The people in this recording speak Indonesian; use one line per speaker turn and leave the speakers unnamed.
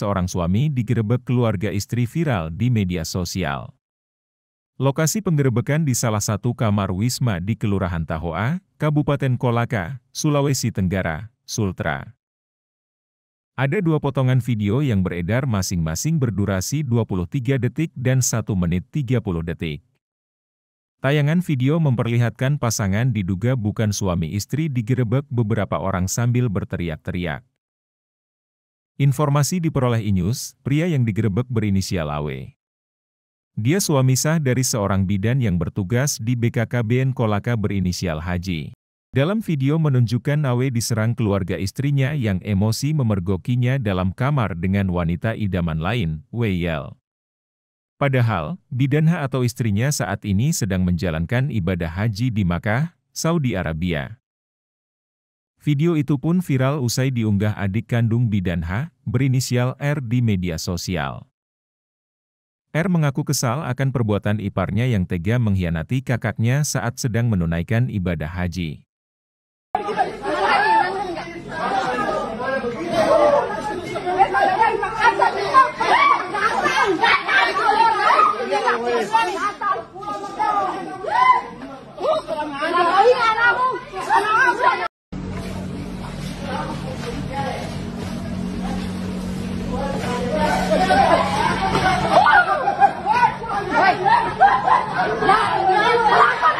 seorang suami digerebek keluarga istri viral di media sosial. Lokasi penggerebekan di salah satu kamar Wisma di Kelurahan Tahoa, Kabupaten Kolaka, Sulawesi Tenggara, Sultra. Ada dua potongan video yang beredar masing-masing berdurasi 23 detik dan 1 menit 30 detik. Tayangan video memperlihatkan pasangan diduga bukan suami istri digerebek beberapa orang sambil berteriak-teriak. Informasi diperoleh Inews, pria yang digerebek berinisial AW. Dia suami sah dari seorang bidan yang bertugas di BKKBN Kolaka berinisial Haji. Dalam video menunjukkan Aw diserang keluarga istrinya yang emosi memergokinya dalam kamar dengan wanita idaman lain, Weyel. Padahal, Bidanha atau istrinya saat ini sedang menjalankan ibadah haji di Makkah, Saudi Arabia. Video itu pun viral usai diunggah adik kandung Bidan H, berinisial R di media sosial. R mengaku kesal akan perbuatan iparnya yang tega mengkhianati kakaknya saat sedang menunaikan ibadah haji. لا لا لا لا